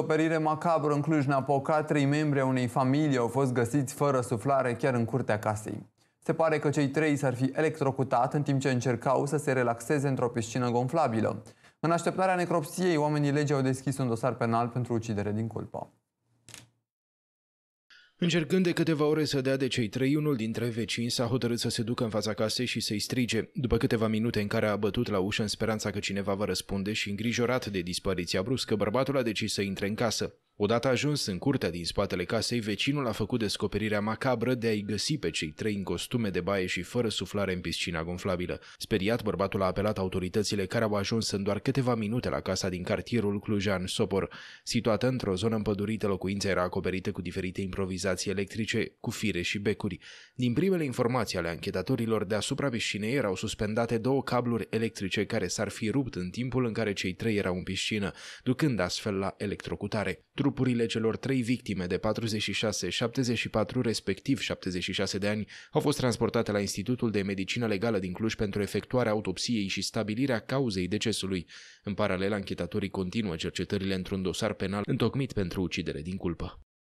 descoperire macabră în Cluj-Napoca, trei membri unei familii au fost găsiți fără suflare chiar în curtea casei. Se pare că cei trei s-ar fi electrocutat în timp ce încercau să se relaxeze într-o piscină gonflabilă. În așteptarea necropsiei, oamenii legii au deschis un dosar penal pentru ucidere din culpă. Încercând de câteva ore să dea de cei trei, unul dintre vecini s-a hotărât să se ducă în fața casei și să-i strige. După câteva minute în care a bătut la ușă în speranța că cineva va răspunde și îngrijorat de dispariția bruscă, bărbatul a decis să intre în casă. Odată ajuns în curtea din spatele casei, vecinul a făcut descoperirea macabră de a-i găsi pe cei trei în costume de baie și fără suflare în piscina gonflabilă. Speriat, bărbatul a apelat autoritățile care au ajuns în doar câteva minute la casa din cartierul Clujan-Sopor. Situată într-o zonă împădurită, locuința era acoperită cu diferite improvizații electrice, cu fire și becuri. Din primele informații ale anchetatorilor, deasupra piscinei erau suspendate două cabluri electrice care s-ar fi rupt în timpul în care cei trei erau în piscină, ducând astfel la electrocutare. Trupurile celor trei victime de 46, 74, respectiv 76 de ani au fost transportate la Institutul de Medicină Legală din Cluj pentru efectuarea autopsiei și stabilirea cauzei decesului. În paralel, anchetatorii continuă cercetările într-un dosar penal întocmit pentru ucidere din culpă.